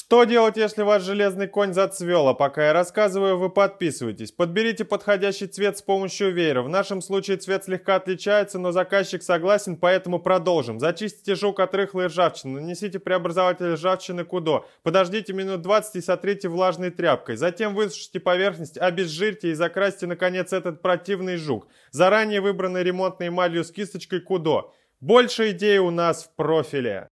Что делать, если ваш железный конь зацвел, а пока я рассказываю, вы подписывайтесь. Подберите подходящий цвет с помощью веера. В нашем случае цвет слегка отличается, но заказчик согласен, поэтому продолжим. Зачистите жук от рыхлой ржавчины, нанесите преобразователь ржавчины кудо. Подождите минут 20 и сотрите влажной тряпкой. Затем высушите поверхность, обезжирьте и закрасьте, наконец, этот противный жук. Заранее выбранный ремонтной эмалью с кисточкой кудо. Больше идей у нас в профиле.